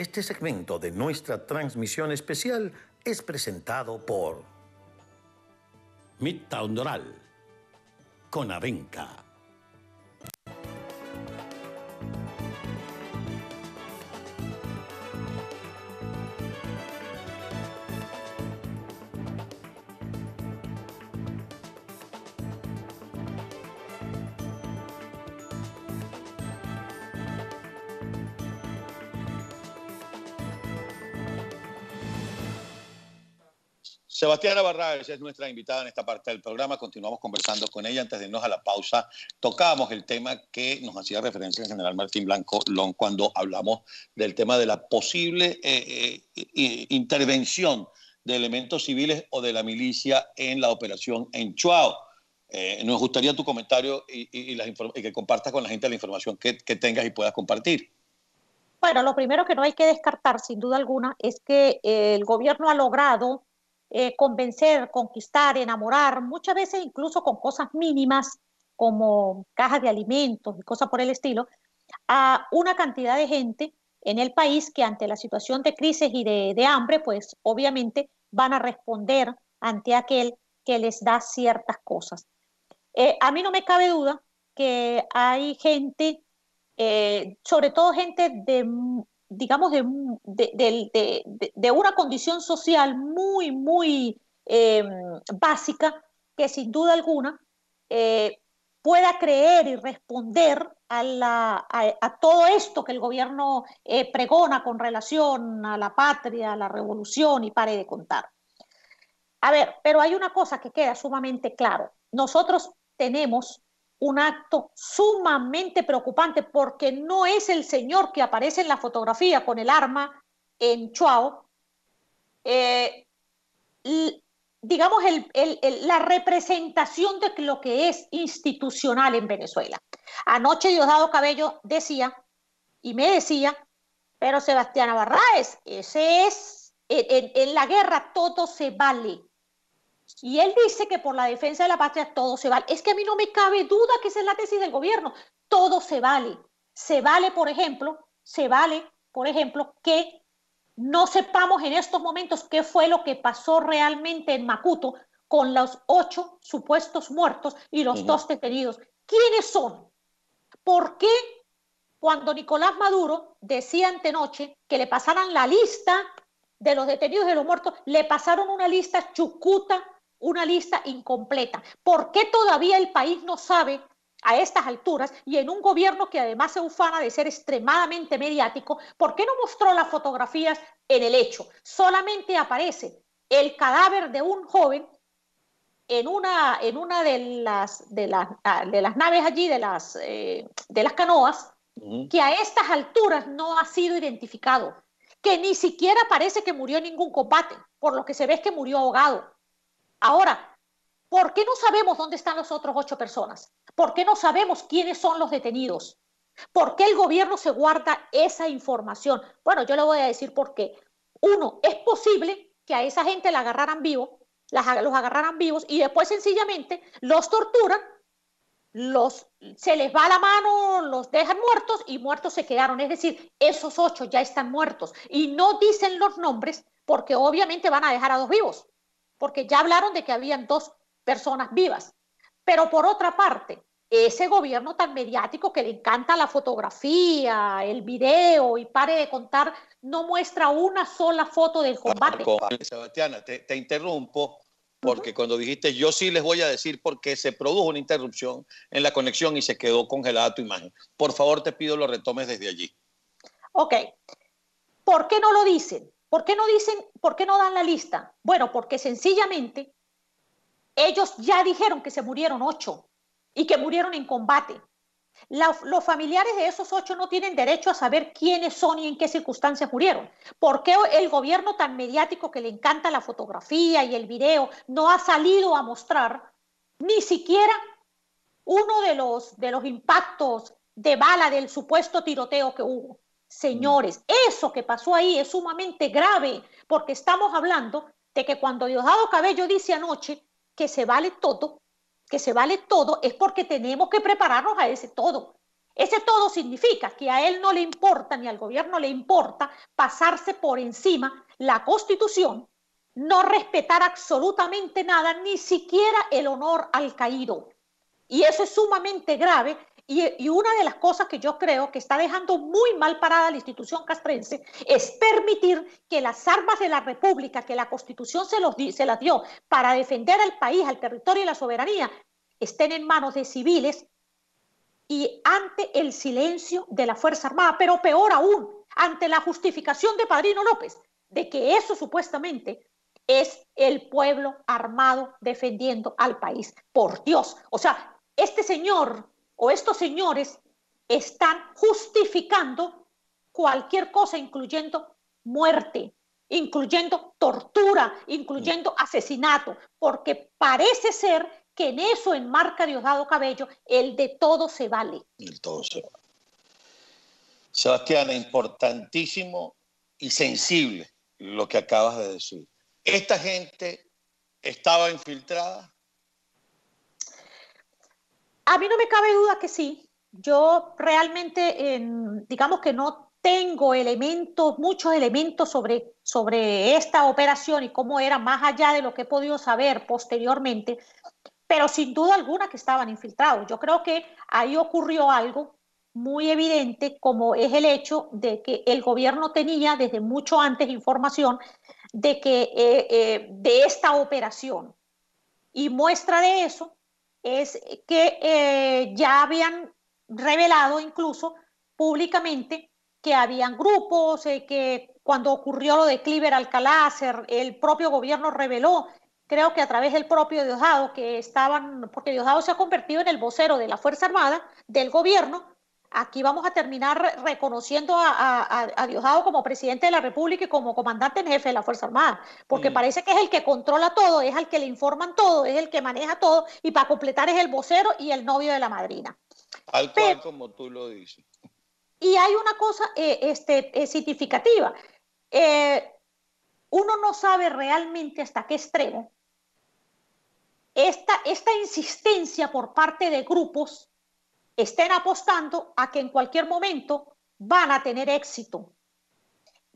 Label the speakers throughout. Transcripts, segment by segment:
Speaker 1: Este segmento de nuestra transmisión especial es presentado por Midtown Doral, Avenca. Sebastiana Barraes es nuestra invitada en esta parte del programa. Continuamos conversando con ella antes de irnos a la pausa. Tocábamos el tema que nos hacía referencia el general Martín Blanco Long cuando hablamos del tema de la posible eh, eh, intervención de elementos civiles o de la milicia en la operación en Chuao. Eh, nos gustaría tu comentario y, que compartas con la gente la información que, que tengas y puedas compartir.
Speaker 2: Bueno, lo primero que no hay que descartar, sin duda alguna, es que el gobierno ha logrado eh, convencer, conquistar, enamorar, muchas veces incluso con cosas mínimas como cajas de alimentos y cosas por el estilo, a una cantidad de gente en el país que ante la situación de crisis y de, hambre, pues obviamente van a responder ante aquel que les da ciertas cosas. Eh, a mí no me cabe duda que hay gente, eh, sobre todo gente de digamos, de, una condición social muy, muy eh, básica que sin duda alguna eh, pueda creer y responder a, la, a, todo esto que el gobierno eh, pregona con relación a la patria, a la revolución y pare de contar. A ver, pero hay una cosa que queda sumamente claro. Nosotros tenemos un acto sumamente preocupante porque no es el señor que aparece en la fotografía con el arma en Chuao. Eh, digamos, la representación de lo que es institucional en Venezuela. Anoche Diosdado Cabello decía, y me decía, pero Sebastián Barraes, ese es, en la guerra todo se vale, y él dice que por la defensa de la patria todo se vale. Es que a mí no me cabe duda que esa es la tesis del gobierno. Todo se vale. Se vale, por ejemplo, se vale, por ejemplo, que no sepamos en estos momentos qué fue lo que pasó realmente en Macuto con los ocho supuestos muertos y los dos detenidos. ¿Quiénes son? ¿Por qué cuando Nicolás Maduro decía antenoche que le pasaran la lista de los detenidos y de los muertos, le pasaron una lista chucuta una lista incompleta. ¿Por qué todavía el país no sabe a estas alturas y en un gobierno que además se ufana de ser extremadamente mediático, ¿por qué no mostró las fotografías en el hecho? Solamente aparece el cadáver de un joven en una, en una de, las, de, las, ah, naves allí, de las, eh, de las canoas, que a estas alturas no ha sido identificado, que ni siquiera parece que murió en ningún combate, por lo que se ve es que murió ahogado. Ahora, ¿por qué no sabemos dónde están las otras ocho personas? ¿Por qué no sabemos quiénes son los detenidos? ¿Por qué el gobierno se guarda esa información? Bueno, yo le voy a decir por qué. Uno, es posible que a esa gente la agarraran vivo, los agarraran vivos y después sencillamente los torturan, se les va la mano, los dejan muertos y muertos se quedaron. Es decir, esos ocho ya están muertos y no dicen los nombres porque obviamente van a dejar a dos vivos porque ya hablaron de que habían dos personas vivas. Pero por otra parte, ese gobierno tan mediático que le encanta la fotografía, el video y pare de contar, no muestra una sola foto del combate.
Speaker 1: Sebastiana, te, interrumpo porque cuando dijiste yo sí les voy a decir porque se produjo una interrupción en la conexión y se quedó congelada tu imagen. Por favor, te pido lo retomes desde allí.
Speaker 2: Ok. ¿Por qué no lo dicen? ¿Por qué no dicen, por qué no dan la lista? Bueno, porque sencillamente ellos ya dijeron que se murieron ocho y que murieron en combate. los familiares de esos ocho no tienen derecho a saber quiénes son y en qué circunstancias murieron. ¿Por qué el gobierno tan mediático que le encanta la fotografía y el video no ha salido a mostrar ni siquiera uno de los, de los impactos de bala del supuesto tiroteo que hubo? Mm. Señores, eso que pasó ahí es sumamente grave, porque estamos hablando de que cuando Diosdado Cabello dice anoche que se vale todo, que se vale todo, es porque tenemos que prepararnos a ese todo. Ese todo significa que a él no le importa, ni al gobierno le importa, pasarse por encima la constitución, no respetar absolutamente nada, ni siquiera el honor al caído. Y eso es sumamente grave y, una de las cosas que yo creo que está dejando muy mal parada la institución castrense es permitir que las armas de la República, que la Constitución se, se las dio para defender al país, al territorio y la soberanía, estén en manos de civiles y ante el silencio de la Fuerza Armada, pero peor aún, ante la justificación de Padrino López, de que eso supuestamente es el pueblo armado defendiendo al país. Por Dios, o sea, este señor o estos señores están justificando cualquier cosa, incluyendo muerte, incluyendo tortura, incluyendo asesinato, porque parece ser que en eso enmarca Diosdado Cabello, el de todo se vale.
Speaker 1: El todo se vale. Sebastián, importantísimo y sensible lo que acabas de decir. Esta gente estaba infiltrada
Speaker 2: a mí no me cabe duda que sí. Yo realmente, digamos que no tengo elementos, muchos elementos sobre, sobre esta operación y cómo era más allá de lo que he podido saber posteriormente, pero sin duda alguna que estaban infiltrados. Yo creo que ahí ocurrió algo muy evidente, como es el hecho de que el gobierno tenía desde mucho antes información de que eh, eh, de esta operación. Y muestra de eso es que eh, ya habían revelado incluso públicamente que habían grupos, eh, que cuando ocurrió lo de Cliver Alcalá, el propio gobierno reveló, creo que a través del propio Diosdado, que estaban, porque Diosdado se ha convertido en el vocero de la Fuerza Armada, del gobierno, aquí vamos a terminar reconociendo a, Diosdado como presidente de la República y como comandante en jefe de la Fuerza Armada, porque mm. parece que es el que controla todo, es al que le informan todo, es el que maneja todo, y para completar es el vocero y el novio de la
Speaker 1: madrina. Al cual, como tú lo dices.
Speaker 2: Y hay una cosa eh, este, eh, significativa. Eh, uno no sabe realmente hasta qué extremo esta, esta insistencia por parte de grupos estén apostando a que en cualquier momento van a tener éxito.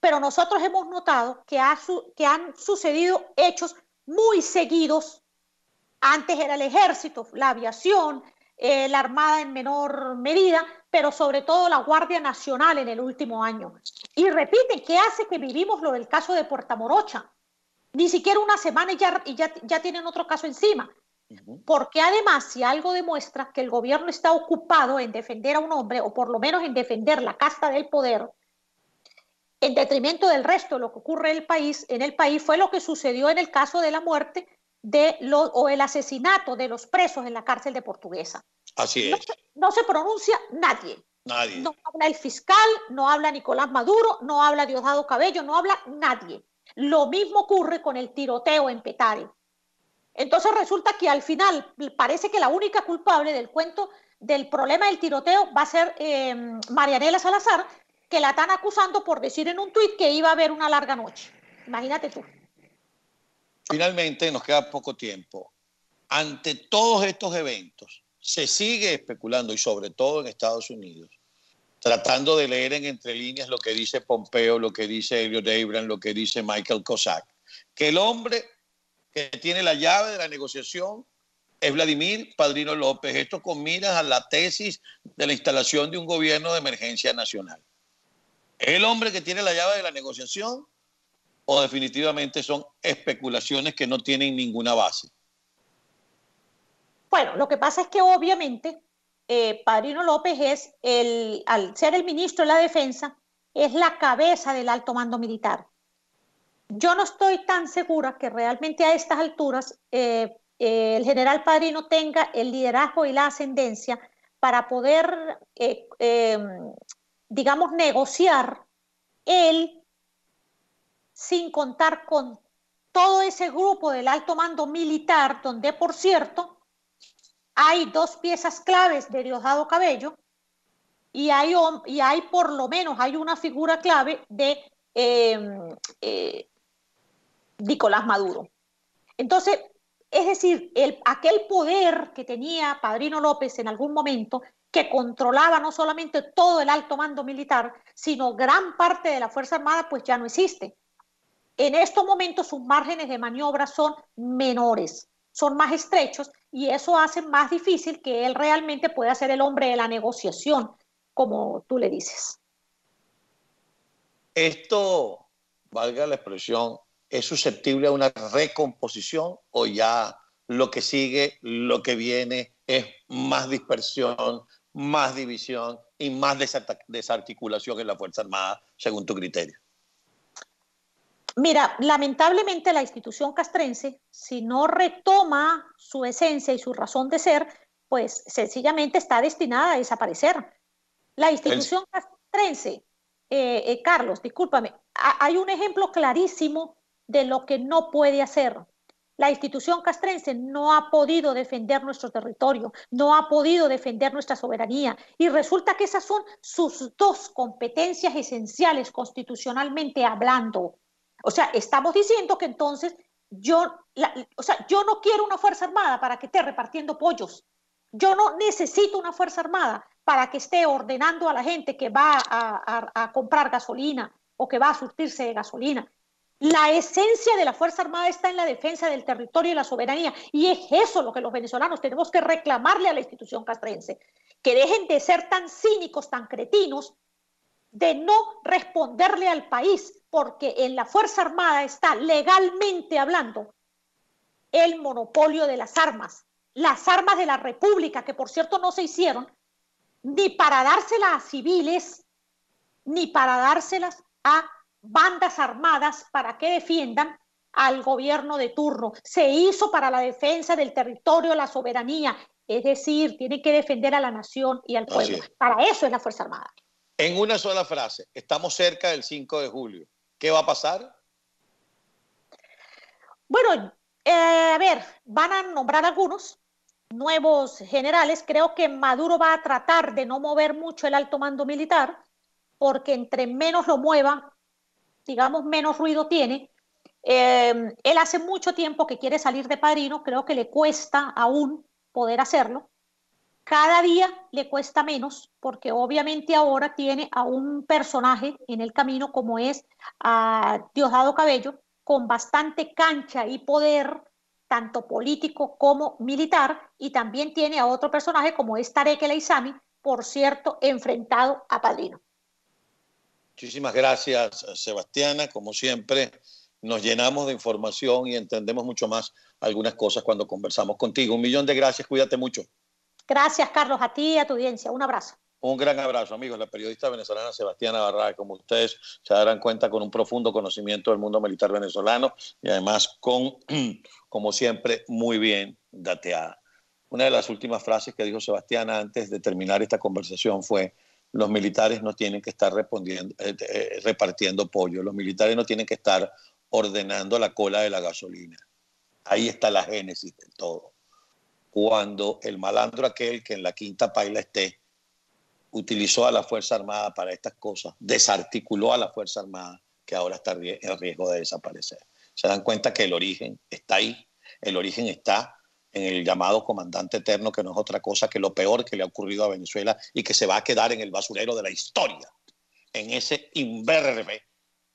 Speaker 2: Pero nosotros hemos notado que, han sucedido hechos muy seguidos. Antes era el ejército, la aviación, eh, la Armada en menor medida, pero sobre todo la Guardia Nacional en el último año. Y repiten, ¿qué hace que vivimos lo del caso de Puerta Morocha? Ni siquiera una semana y y ya tienen otro caso encima. Porque además, si algo demuestra que el gobierno está ocupado en defender a un hombre, o por lo menos en defender la casta del poder, en detrimento del resto, de lo que ocurre en el país, en el país fue lo que sucedió en el caso de la muerte de o el asesinato de los presos en la cárcel de Portuguesa. Así es. No se, no se pronuncia nadie. Nadie. No habla el fiscal, no habla Nicolás Maduro, no habla Diosdado Cabello, no habla nadie. Lo mismo ocurre con el tiroteo en Petare. Entonces resulta que al final parece que la única culpable del cuento del problema del tiroteo va a ser em, Marianela Salazar, que la están acusando por decir en un tuit que iba a haber una larga noche. Imagínate tú.
Speaker 1: Finalmente, nos queda poco tiempo. Ante todos estos eventos, se sigue especulando, y sobre todo en Estados Unidos, tratando de leer en entre líneas lo que dice Pompeo, lo que dice Elio Abraham, lo que dice Michael Cossack, que el hombre que tiene la llave de la negociación es Vladimir Padrino López. Esto con miras a la tesis de la instalación de un gobierno de emergencia nacional. ¿Es el hombre que tiene la llave de la negociación o definitivamente son especulaciones que no tienen ninguna base?
Speaker 2: Bueno, lo que pasa es que obviamente eh, Padrino López es, el, al ser el ministro de la Defensa, es la cabeza del alto mando militar. Yo no estoy tan segura que realmente a estas alturas eh, eh, el general Padrino tenga el liderazgo y la ascendencia para poder, eh, em, digamos, negociar él sin contar con todo ese grupo del alto mando militar, donde, por cierto, hay dos piezas claves de Diosdado Cabello y hay, y hay por lo menos hay una figura clave de em, Nicolás Maduro. Entonces, es decir, aquel poder que tenía Padrino López en algún momento, que controlaba no solamente todo el alto mando militar, sino gran parte de la Fuerza Armada, pues ya no existe. En estos momentos sus márgenes de maniobra son menores, son más estrechos y eso hace más difícil que él realmente pueda ser el hombre de la negociación, como tú le dices.
Speaker 1: Esto, valga la expresión, es susceptible a una recomposición o ya lo que sigue, lo que viene es más dispersión, más división y más desarticulación en la Fuerza Armada, según tu criterio?
Speaker 2: Mira, lamentablemente la institución castrense, si no retoma su esencia y su razón de ser, pues sencillamente está destinada a desaparecer. La institución castrense, eh, eh, Carlos, discúlpame, hay un ejemplo clarísimo de lo que no puede hacer. La institución castrense no ha podido defender nuestro territorio, no ha podido defender nuestra soberanía y resulta que esas son sus dos competencias esenciales constitucionalmente hablando. O sea, estamos diciendo que entonces yo, o sea, yo no quiero una Fuerza Armada para que esté repartiendo pollos. Yo no necesito una Fuerza Armada para que esté ordenando a la gente que va a comprar gasolina o que va a surtirse de gasolina. La esencia de la Fuerza Armada está en la defensa del territorio y la soberanía. Y es eso lo que los venezolanos tenemos que reclamarle a la institución castrense. Que dejen de ser tan cínicos, tan cretinos, de no responderle al país, porque en la Fuerza Armada está legalmente hablando el monopolio de las armas, las armas de la República, que por cierto no se hicieron, ni para dárselas a civiles, ni para dárselas a bandas armadas para que defiendan al gobierno de turno. Se hizo para la defensa del territorio, la soberanía, es decir, tiene que defender a la nación y al pueblo. Para eso es la Fuerza Armada.
Speaker 1: En una sola frase, estamos cerca del 5 de julio. ¿Qué va a pasar?
Speaker 2: Bueno, eh, a ver, van a nombrar algunos nuevos generales. Creo que Maduro va a tratar de no mover mucho el alto mando militar, porque entre menos lo mueva, digamos, menos ruido tiene. Em, él hace mucho tiempo que quiere salir de padrino, creo que le cuesta aún poder hacerlo. Cada día le cuesta menos, porque obviamente ahora tiene a un personaje en el camino como es a Diosdado Cabello, con bastante cancha y poder, tanto político como militar, y también tiene a otro personaje como es Tarek El isami por cierto, enfrentado a Padrino.
Speaker 1: Muchísimas gracias, Sebastiana. Como siempre, nos llenamos de información y entendemos mucho más algunas cosas cuando conversamos contigo. Un millón de gracias, cuídate mucho.
Speaker 2: Gracias, Carlos, a ti y a tu audiencia. Un abrazo.
Speaker 1: Un gran abrazo, amigos. La periodista venezolana Sebastiana Barraga, como ustedes se darán cuenta, con un profundo conocimiento del mundo militar venezolano y además con, como siempre, muy bien dateada. Una de las últimas frases que dijo Sebastiana antes de terminar esta conversación fue, los militares no tienen que estar respondiendo, eh, eh, repartiendo pollo, los militares no tienen que estar ordenando la cola de la gasolina. Ahí está la génesis de todo. Cuando el malandro aquel que en la quinta paila esté, utilizó a la Fuerza Armada para estas cosas, desarticuló a la Fuerza Armada, que ahora está en riesgo de desaparecer. Se dan cuenta que el origen está ahí, el origen está en el llamado comandante eterno, que no es otra cosa que lo peor que le ha ocurrido a Venezuela y que se va a quedar en el basurero de la historia, en ese imberbe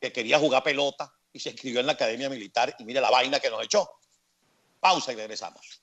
Speaker 1: que quería jugar pelota y se inscribió en la Academia Militar y mire la vaina que nos echó. Pausa y regresamos.